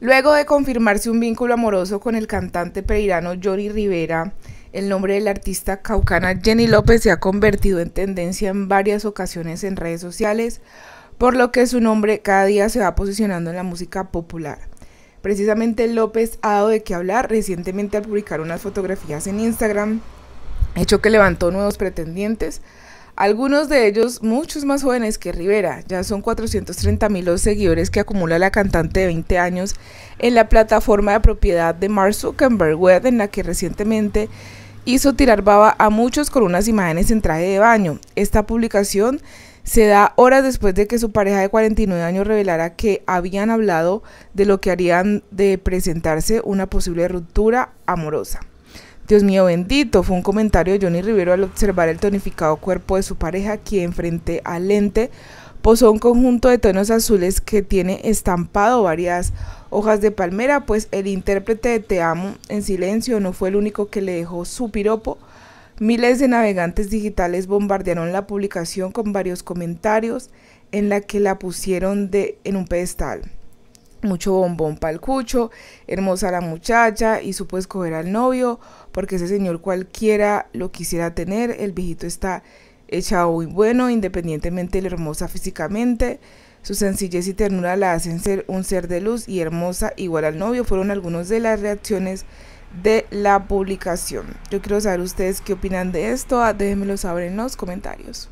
Luego de confirmarse un vínculo amoroso con el cantante peirano Jori Rivera, el nombre del artista caucana Jenny López se ha convertido en tendencia en varias ocasiones en redes sociales, por lo que su nombre cada día se va posicionando en la música popular. Precisamente López ha dado de qué hablar recientemente al publicar unas fotografías en Instagram, hecho que levantó nuevos pretendientes, algunos de ellos, muchos más jóvenes que Rivera, ya son 430 mil los seguidores que acumula la cantante de 20 años en la plataforma de propiedad de Mark Zuckerberg en la que recientemente hizo tirar baba a muchos con unas imágenes en traje de baño. Esta publicación se da horas después de que su pareja de 49 años revelara que habían hablado de lo que harían de presentarse una posible ruptura amorosa. Dios mío bendito, fue un comentario de Johnny Rivero al observar el tonificado cuerpo de su pareja, quien frente al lente posó un conjunto de tonos azules que tiene estampado varias hojas de palmera, pues el intérprete de Te Amo en Silencio no fue el único que le dejó su piropo. Miles de navegantes digitales bombardearon la publicación con varios comentarios en la que la pusieron de, en un pedestal mucho bombón el cucho, hermosa la muchacha y supo escoger al novio, porque ese señor cualquiera lo quisiera tener, el viejito está hecha muy bueno, independientemente de la hermosa físicamente, su sencillez y ternura la hacen ser un ser de luz y hermosa igual al novio, fueron algunas de las reacciones de la publicación. Yo quiero saber ustedes qué opinan de esto, ah, déjenmelo saber en los comentarios.